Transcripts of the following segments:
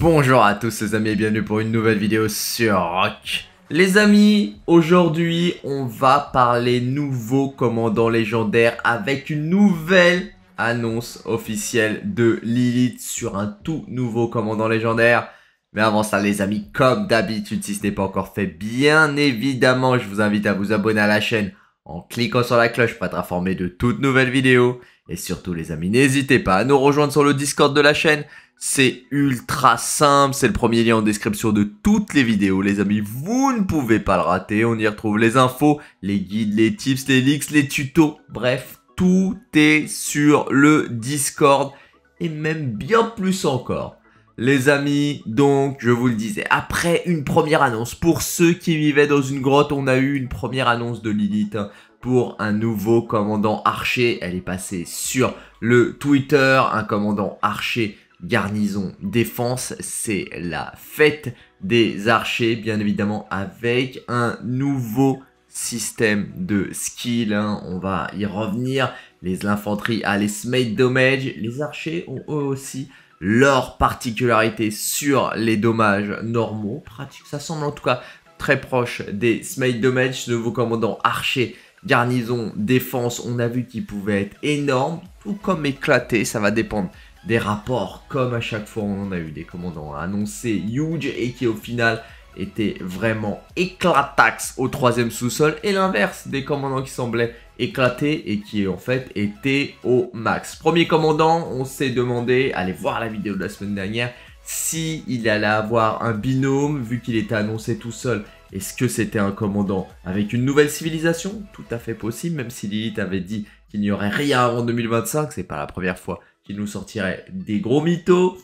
Bonjour à tous les amis et bienvenue pour une nouvelle vidéo sur Rock. Les amis, aujourd'hui on va parler nouveau commandant légendaire avec une nouvelle annonce officielle de Lilith sur un tout nouveau commandant légendaire. Mais avant ça les amis, comme d'habitude, si ce n'est pas encore fait, bien évidemment, je vous invite à vous abonner à la chaîne en cliquant sur la cloche pour être informé de toutes nouvelles vidéos. Et surtout les amis, n'hésitez pas à nous rejoindre sur le Discord de la chaîne. C'est ultra simple, c'est le premier lien en description de toutes les vidéos les amis, vous ne pouvez pas le rater, on y retrouve les infos, les guides, les tips, les leaks, les tutos, bref, tout est sur le Discord et même bien plus encore. Les amis, donc je vous le disais, après une première annonce, pour ceux qui vivaient dans une grotte, on a eu une première annonce de Lilith hein, pour un nouveau commandant archer. Elle est passée sur le Twitter, un commandant archer garnison défense, c'est la fête des archers, bien évidemment, avec un nouveau système de skill, hein. on va y revenir. Les infanteries à les smite damage, les archers ont eux aussi leur particularité sur les dommages normaux. Pratique, ça semble en tout cas très proche des smite damage de vos commandants archer garnison, défense. On a vu qu'ils pouvaient être énormes, tout comme éclaté ça va dépendre des rapports. Comme à chaque fois, on en a eu des commandants annoncés huge et qui au final était vraiment éclataxe au troisième sous-sol et l'inverse des commandants qui semblaient éclatés et qui en fait étaient au max. Premier commandant, on s'est demandé, allez voir la vidéo de la semaine dernière, si il allait avoir un binôme vu qu'il était annoncé tout seul. Est-ce que c'était un commandant avec une nouvelle civilisation Tout à fait possible, même si Lilith avait dit qu'il n'y aurait rien avant 2025, c'est pas la première fois qu'il nous sortirait des gros mythos.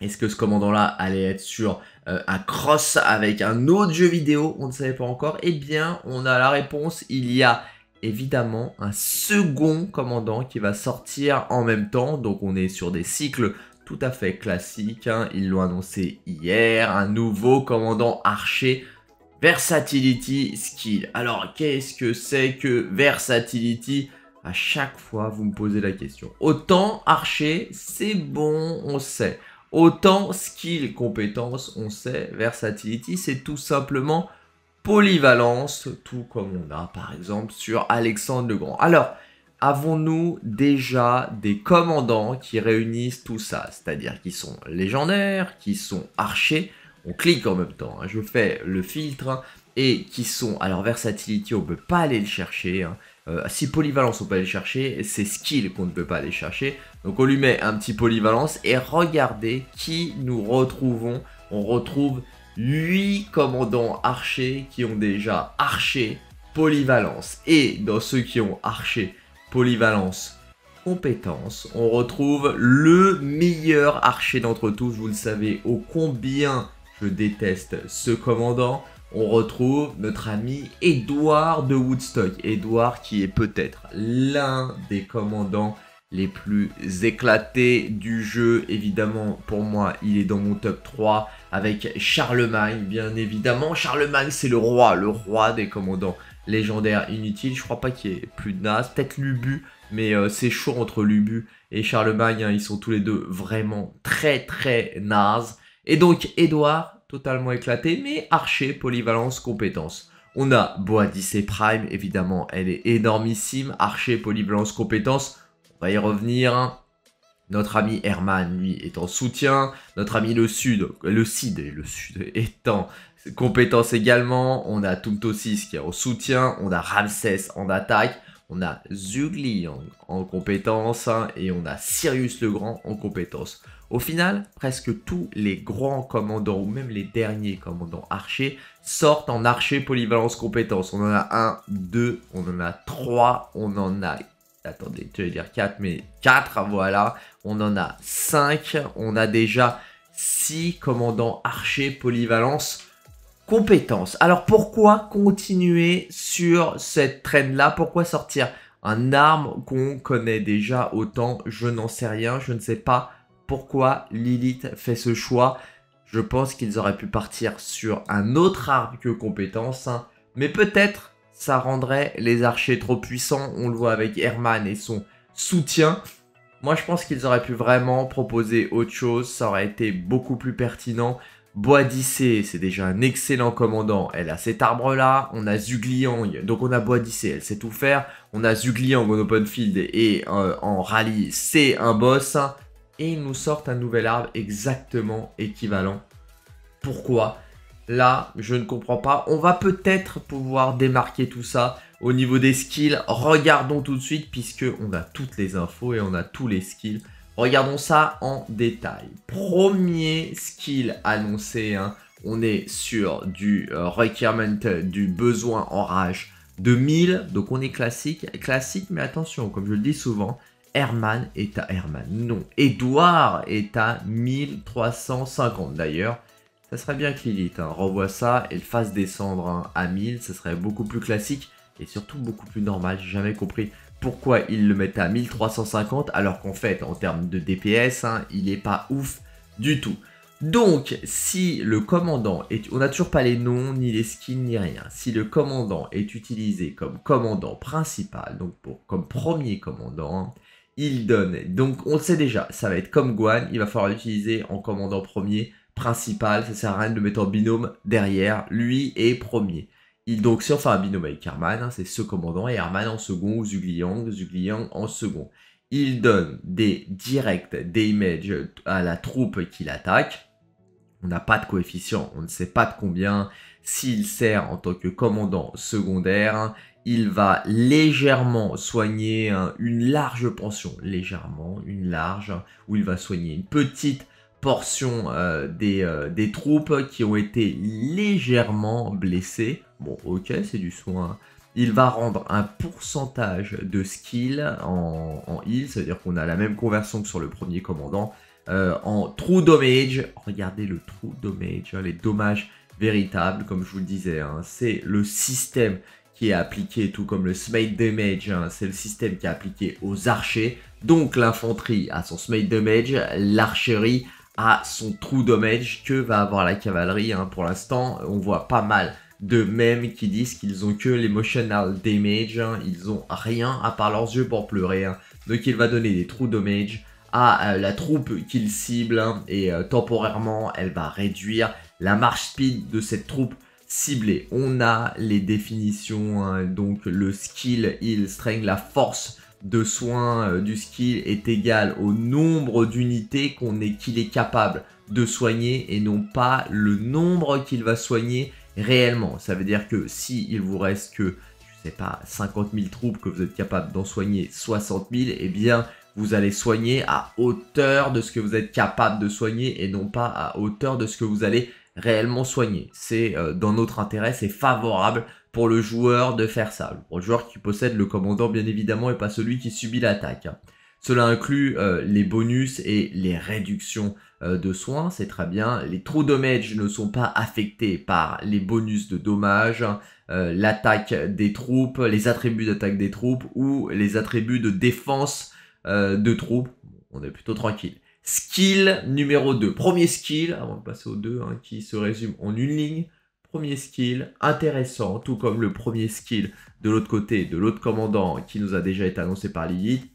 Est-ce que ce commandant-là allait être sur à euh, cross avec un autre jeu vidéo, on ne savait pas encore, eh bien on a la réponse, il y a évidemment un second commandant qui va sortir en même temps, donc on est sur des cycles tout à fait classiques, hein. ils l'ont annoncé hier, un nouveau commandant archer Versatility Skill. Alors qu'est-ce que c'est que Versatility à chaque fois, vous me posez la question. Autant archer, c'est bon, on sait. Autant skill, compétence, on sait, versatility, c'est tout simplement polyvalence, tout comme on a par exemple sur Alexandre le Grand. Alors, avons-nous déjà des commandants qui réunissent tout ça C'est-à-dire qui sont légendaires, qui sont archers, on clique en même temps, hein. je fais le filtre, hein, et qui sont, alors versatility, on ne peut pas aller le chercher, hein. euh, si polyvalence on peut aller le chercher, c'est skill qu'on ne peut pas aller chercher, donc on lui met un petit polyvalence et regardez qui nous retrouvons. On retrouve 8 commandants archers qui ont déjà archer polyvalence. Et dans ceux qui ont archer polyvalence compétence, on retrouve le meilleur archer d'entre tous. Vous le savez, ô combien je déteste ce commandant. On retrouve notre ami Edouard de Woodstock. Edouard qui est peut-être l'un des commandants les plus éclatés du jeu. Évidemment, pour moi, il est dans mon top 3 avec Charlemagne, bien évidemment. Charlemagne, c'est le roi, le roi des commandants légendaires inutiles. Je crois pas qu'il y ait plus de naze. peut-être Lubu, mais euh, c'est chaud entre Lubu et Charlemagne. Hein. ils sont tous les deux vraiment très très nazes. Et donc, Edouard, totalement éclaté, mais archer, polyvalence, compétence. On a Boadice Prime, évidemment, elle est énormissime. Archer, polyvalence, compétence y revenir. Notre ami Herman, lui, est en soutien. Notre ami le Sud, le Cid, le Sud étant compétence également. On a Tumtosis qui est en soutien. On a Ramsès en attaque. On a Zugli en, compétence. et on a Sirius le Grand en compétence. Au final, presque tous les grands commandants, ou même les derniers commandants archers, sortent en archer polyvalence compétence. On en a un, deux on en a trois, on en a Attendez, je vais dire 4, mais 4, voilà. On en a 5. On a déjà 6 commandants archer, polyvalence compétences. Alors pourquoi continuer sur cette traîne-là Pourquoi sortir un arme qu'on connaît déjà autant Je n'en sais rien. Je ne sais pas pourquoi Lilith fait ce choix. Je pense qu'ils auraient pu partir sur un autre arme que compétence. Hein. Mais peut-être ça rendrait les archers trop puissants. On le voit avec Herman et son soutien. Moi, je pense qu'ils auraient pu vraiment proposer autre chose. Ça aurait été beaucoup plus pertinent. Boadicée, c'est déjà un excellent commandant. Elle a cet arbre-là. On a Zugliang. Donc, on a Boadicée, elle sait tout faire. On a Zugliang en open field et euh, en rallye, c'est un boss. Et ils nous sortent un nouvel arbre exactement équivalent. Pourquoi là, je ne comprends pas. On va peut-être pouvoir démarquer tout ça au niveau des skills. Regardons tout de suite puisque on a toutes les infos et on a tous les skills. Regardons ça en détail. Premier skill annoncé, hein. on est sur du euh, requirement, du besoin en rage de 1000. Donc on est classique. Classique, mais attention, comme je le dis souvent, Herman est à Herman. Non, Edouard est à 1350 d'ailleurs. Ça serait bien que Lilith hein. renvoie ça et le fasse descendre hein. à 1000, Ça serait beaucoup plus classique et surtout beaucoup plus normal. J'ai jamais compris pourquoi ils le mettent à 1350 alors qu'en fait, en termes de DPS, hein, il n'est pas ouf du tout. Donc, si le commandant est... On n'a toujours pas les noms, ni les skins, ni rien. Si le commandant est utilisé comme commandant principal, donc pour, comme premier commandant, il donne... Donc, on le sait déjà, ça va être comme Guan, il va falloir l'utiliser en commandant premier principal, ça sert à rien de mettre en binôme derrière, lui est premier. Il donc si un binôme avec Herman, hein, c'est ce commandant et Herman en second ou Zugliang, Zugliang en second. Il donne des directs, des images à la troupe qu'il attaque. On n'a pas de coefficient, on ne sait pas de combien. S'il sert en tant que commandant secondaire, il va légèrement soigner hein, une large pension, légèrement, une large, où il va soigner une petite portion euh, des, euh, des, troupes qui ont été légèrement blessées. Bon, ok, c'est du soin. Il va rendre un pourcentage de skill en, heal, c'est-à-dire qu'on a la même conversion que sur le premier commandant. Euh, en true damage, regardez le true damage, hein, les dommages véritables, comme je vous le disais, hein. c'est le système qui est appliqué, tout comme le smite damage, hein. c'est le système qui est appliqué aux archers. Donc l'infanterie a son smite damage, l'archerie à son trou d'hommage que va avoir la cavalerie. Hein, pour l'instant, on voit pas mal de mêmes qui disent qu'ils ont que l'emotional damage, hein. ils ont rien à part leurs yeux pour pleurer. Hein. Donc il va donner des trous damage à euh, la troupe qu'il cible et euh, temporairement elle va réduire la marche speed de cette troupe ciblée. On a les définitions, donc le skill, il strength, la force de soins euh, du skill est égal au nombre d'unités qu'on est qu'il est capable de soigner et non pas le nombre qu'il va soigner réellement. Ça veut dire que si il vous reste que je sais pas 50 000 troupes que vous êtes capable d'en soigner 60 000, eh bien vous allez soigner à hauteur de ce que vous êtes capable de soigner et non pas à hauteur de ce que vous allez réellement soigner. C'est euh, dans notre intérêt, c'est favorable pour le joueur de faire ça. Pour le joueur qui possède le commandant, bien évidemment, et pas celui qui subit l'attaque. Cela inclut euh, les bonus et les réductions euh, de soins, c'est très bien. Les trous damage ne sont pas affectés par les bonus de dommages, euh, l'attaque des troupes, les attributs d'attaque des troupes ou les attributs de défense de troupes. On est plutôt tranquille. Skill numéro 2. Premier skill, avant de passer au deux, hein, qui se résume en une ligne premier skill intéressant, tout comme le premier skill de l'autre côté, de l'autre commandant qui nous a déjà été annoncé par Lilith.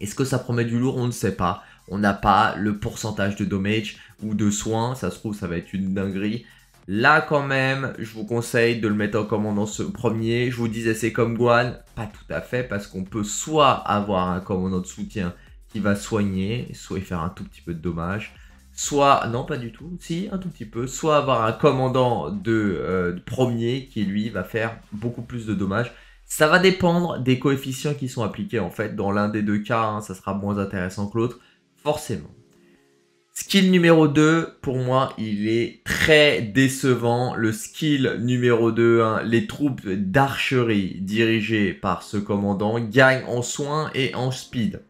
Est-ce que ça promet du lourd On ne sait pas. On n'a pas le pourcentage de damage ou de soins. Ça se trouve, ça va être une dinguerie. Là, quand même, je vous conseille de le mettre en commandant ce premier. Je vous disais, c'est comme Guan. Pas tout à fait, parce qu'on peut soit avoir un commandant de soutien qui va soigner, soit faire un tout petit peu de dommages soit non pas du tout, si un tout petit peu, soit avoir un commandant euh, de, premier qui lui va faire beaucoup plus de dommages. Ça va dépendre des coefficients qui sont appliqués en fait. Dans l'un des deux cas, hein, ça sera moins intéressant que l'autre, forcément. Skill numéro 2, pour moi, il est très décevant. Le skill numéro 2, hein, les troupes d'archerie dirigées par ce commandant gagnent en soins et en speed.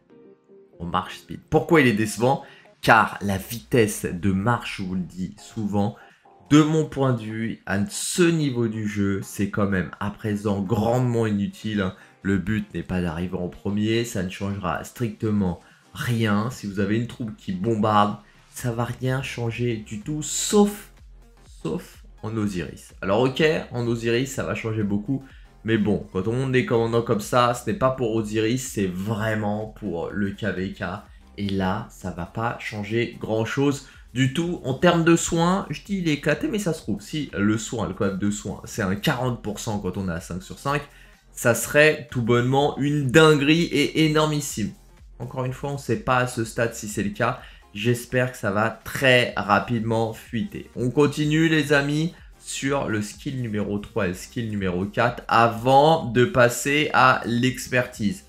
En marche speed. Pourquoi il est décevant car la vitesse de marche, je vous le dis souvent, de mon point de vue, à ce niveau du jeu, c'est quand même à présent grandement inutile. Hein. Le but n'est pas d'arriver en premier, ça ne changera strictement rien. Si vous avez une troupe qui bombarde, ça va rien changer du tout, sauf, sauf en Osiris. Alors ok, en Osiris, ça va changer beaucoup, mais bon, quand on est commandant comme ça, ce n'est pas pour Osiris, c'est vraiment pour le KVK. Et là, ça va pas changer grand chose du tout. En termes de soins, je dis il est éclaté, mais ça se trouve. Si le soin, le code de soins, c'est un 40% quand on est à 5 sur 5, ça serait tout bonnement une dinguerie et énormissime. Encore une fois, on ne sait pas à ce stade si c'est le cas. J'espère que ça va très rapidement fuiter. On continue les amis sur le skill numéro 3 et le skill numéro 4 avant de passer à l'expertise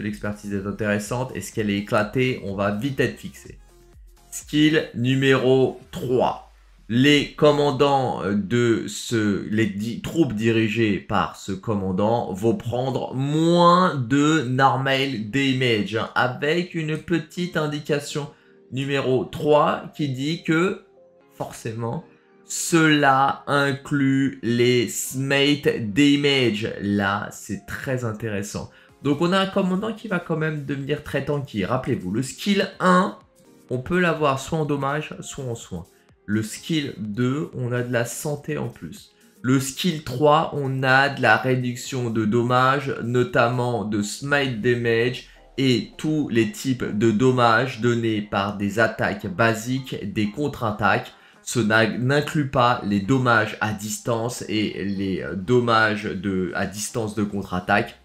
l'expertise est intéressante et ce qu'elle est éclatée On va vite être fixé. Skill numéro 3. Les commandants de ce, les troupes dirigées par ce commandant vont prendre moins de normal damage hein, avec une petite indication numéro 3 qui dit que forcément cela inclut les smite damage. Là, c'est très intéressant. Donc on a un commandant qui va quand même devenir très tanky. Rappelez-vous, le skill 1, on peut l'avoir soit en dommage, soit en soin. Le skill 2, on a de la santé en plus. Le skill 3, on a de la réduction de dommages, notamment de smite damage et tous les types de dommages donnés par des attaques basiques, des contre-attaques. Ce n'inclut pas les dommages à distance et les euh, dommages de, à distance de contre-attaque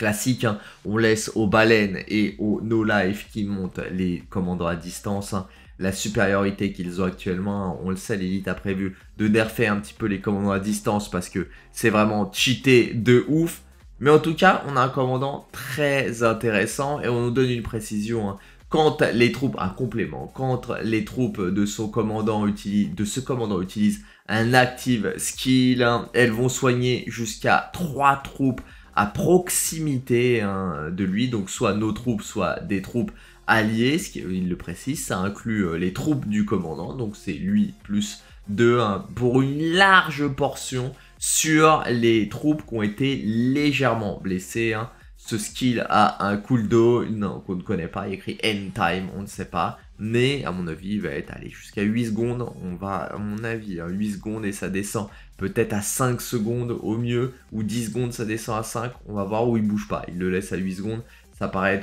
classique. Hein. On laisse aux baleines et aux No Life qui montent les commandants à distance. Hein. La supériorité qu'ils ont actuellement, hein, on le sait, l'élite a prévu de nerfer un petit peu les commandants à distance parce que c'est vraiment cheaté de ouf. Mais en tout cas, on a un commandant très intéressant et on nous donne une précision. Quand les troupes, un complément, quand les troupes de, son commandant utilise de ce commandant utilisent un active skill, elles vont soigner jusqu'à 3 troupes proximité hein, de lui, donc soit nos troupes, soit des troupes alliées, ce qui, il le précise, ça inclut euh, les troupes du commandant, donc c'est lui plus de hein, pour une large portion sur les troupes qui ont été légèrement blessées. Hein. Ce skill a un cooldown qu'on ne connaît pas, écrit end time, on ne sait pas mais à mon avis, il va être allé jusqu'à 8 secondes. On va, à mon avis, 8 hein, secondes et ça descend peut-être à 5 secondes au mieux, ou 10 secondes, ça descend à 5. On va voir où il bouge pas. Il le laisse à 8 secondes. Ça paraît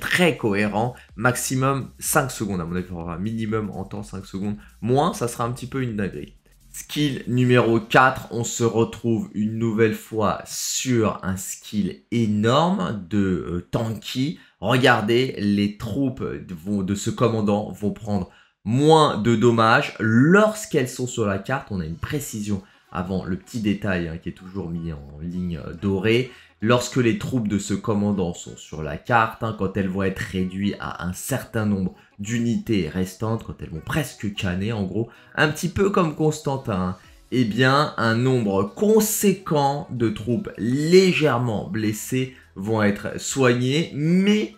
très cohérent. Maximum 5 secondes, à mon avis, il un minimum en temps 5 secondes. Moins, ça sera un petit peu une dinguerie. Skill numéro 4, on se retrouve une nouvelle fois sur un skill énorme de Tanki. Euh, tanky. Regardez, les troupes de, ce commandant vont prendre moins de dommages lorsqu'elles sont sur la carte. On a une précision avant le petit détail hein, qui est toujours mis en ligne euh, dorée. Lorsque les troupes de ce commandant sont sur la carte, hein, quand elles vont être réduites à un certain nombre d'unités restantes, quand elles vont presque canner en gros, un petit peu comme Constantin, eh bien un nombre conséquent de troupes légèrement blessées vont être soignées, mais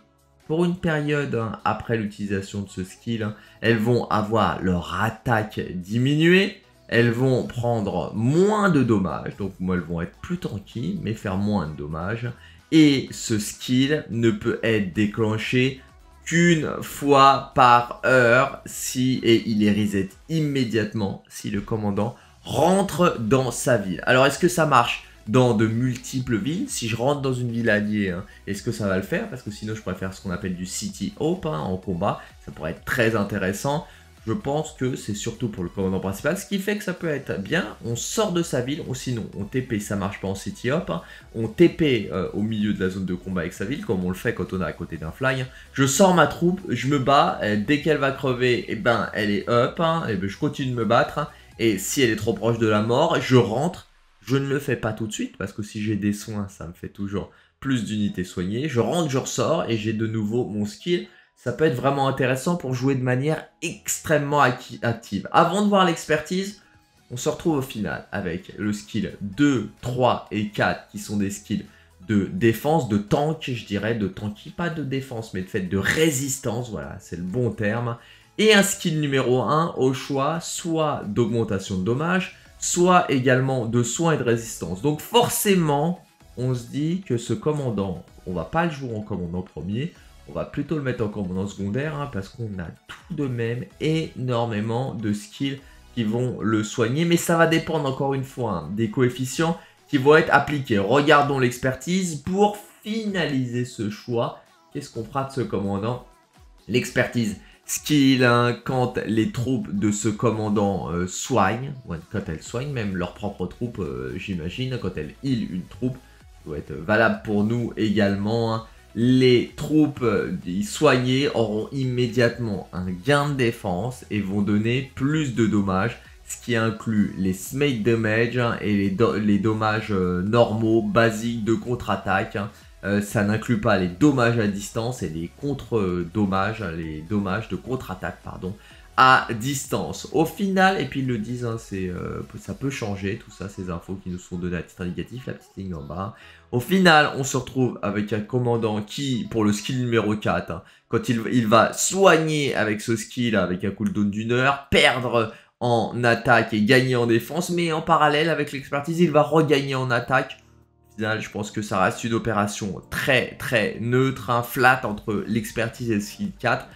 pour une période hein, après l'utilisation de ce skill, hein, elles vont avoir leur attaque diminuée, elles vont prendre moins de dommages, donc elles vont être plus tranquilles, mais faire moins de dommages. Et ce skill ne peut être déclenché qu'une fois par heure si, et il est reset immédiatement si le commandant rentre dans sa ville. Alors est-ce que ça marche dans de multiples villes. Si je rentre dans une ville alliée, hein, est-ce que ça va le faire Parce que sinon, je préfère ce qu'on appelle du City hop hein, en combat. Ça pourrait être très intéressant. Je pense que c'est surtout pour le commandant principal, ce qui fait que ça peut être bien. On sort de sa ville, ou sinon on TP, ça marche pas en City Hop. Hein. On TP euh, au milieu de la zone de combat avec sa ville, comme on le fait quand on est à côté d'un fly. Je sors ma troupe, je me bats. Euh, dès qu'elle va crever, et eh ben elle est up. et eh ben, je continue de me battre. et si elle est trop proche de la mort, je rentre je ne le fais pas tout de suite parce que si j'ai des soins, ça me fait toujours plus d'unités soignées. Je rentre, je ressors et j'ai de nouveau mon skill. Ça peut être vraiment intéressant pour jouer de manière extrêmement active. Avant de voir l'expertise, on se retrouve au final avec le skill 2, 3 et 4 qui sont des skills de défense, de tank, je dirais, de tanky, pas de défense, mais de fait de résistance, voilà, c'est le bon terme. Et un skill numéro 1 au choix, soit d'augmentation de dommages, soit également de soins et de résistance. Donc forcément, on se dit que ce commandant, on va pas le jouer en commandant premier, on va plutôt le mettre en commandant secondaire, hein, parce qu'on a tout de même énormément de skills qui vont le soigner, mais ça va dépendre encore une fois hein, des coefficients qui vont être appliqués. Regardons l'expertise pour finaliser ce choix. Qu'est-ce qu'on fera de ce commandant L'expertise ce quand les troupes de ce commandant euh, soignent, quand elles soignent même leurs propres troupes, euh, j'imagine, quand elles healent une troupe, doit être valable pour nous également. Hein. Les troupes euh, soignées auront immédiatement un gain de défense et vont donner plus de dommages, ce qui inclut les smite damage hein, et les, dommages normaux, basiques de contre-attaque. Hein. Euh, ça n'inclut pas les dommages à distance et les contre-dommages, les dommages de contre-attaque, pardon, à distance. Au final, et puis ils le disent, hein, euh, ça peut changer, tout ça, ces infos qui nous sont données à titre indicatif, la petite ligne en bas. Au final, on se retrouve avec un commandant qui, pour le skill numéro 4, hein, quand il, il, va soigner avec ce skill, avec un cooldown d'une heure, perdre en attaque et gagner en défense, mais en parallèle avec l'expertise, il va regagner en attaque je pense que ça reste une opération très très neutre, un hein, flat entre l'expertise et le skill 4.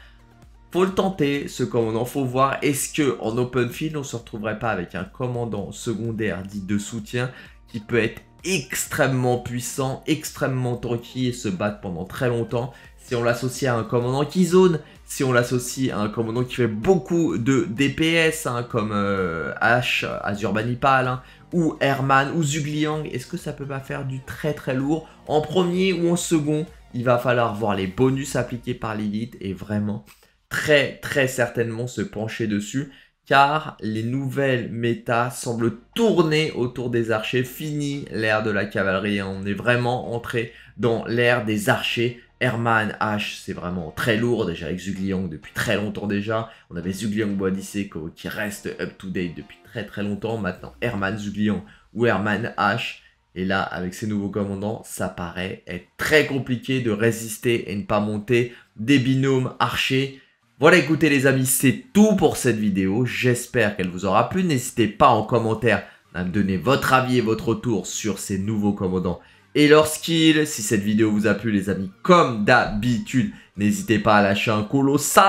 Faut le tenter, ce commandant, faut voir est-ce que en open field on se retrouverait pas avec un commandant secondaire dit de soutien qui peut être extrêmement puissant, extrêmement tanky et se battre pendant très longtemps. Si on l'associe à un commandant qui zone, si on l'associe à un commandant qui fait beaucoup de DPS, hein, comme euh, H, Azurbanipal, hein, ou Herman ou Zugliang, est-ce que ça peut pas faire du très très lourd en premier ou en second Il va falloir voir les bonus appliqués par l'élite et vraiment très très certainement se pencher dessus car les nouvelles méta semblent tourner autour des archers. Fini l'ère de la cavalerie, hein. on est vraiment entré dans l'ère des archers Herman H, c'est vraiment très lourd déjà avec Zugliang depuis très longtemps déjà. On avait Zugliang Boadissé qui reste up to date depuis très très longtemps. Maintenant Herman Zugliang ou Herman H. Et là, avec ces nouveaux commandants, ça paraît être très compliqué de résister et ne pas monter des binômes archers. Voilà, écoutez les amis, c'est tout pour cette vidéo. J'espère qu'elle vous aura plu. N'hésitez pas en commentaire à me donner votre avis et votre retour sur ces nouveaux commandants et lorsqu'il, Si cette vidéo vous a plu, les amis, comme d'habitude, n'hésitez pas à lâcher un colossal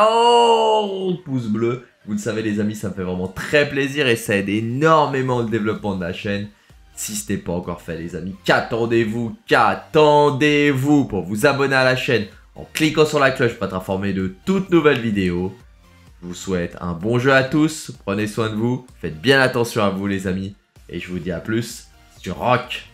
pouce bleu. Vous le savez, les amis, ça me fait vraiment très plaisir et ça aide énormément le développement de la chaîne. Si ce n'est pas encore fait, les amis, qu'attendez-vous Qu'attendez-vous pour vous abonner à la chaîne en cliquant sur la cloche pour être informé de toutes nouvelles vidéos Je vous souhaite un bon jeu à tous. Prenez soin de vous. Faites bien attention à vous, les amis. Et je vous dis à plus sur Rock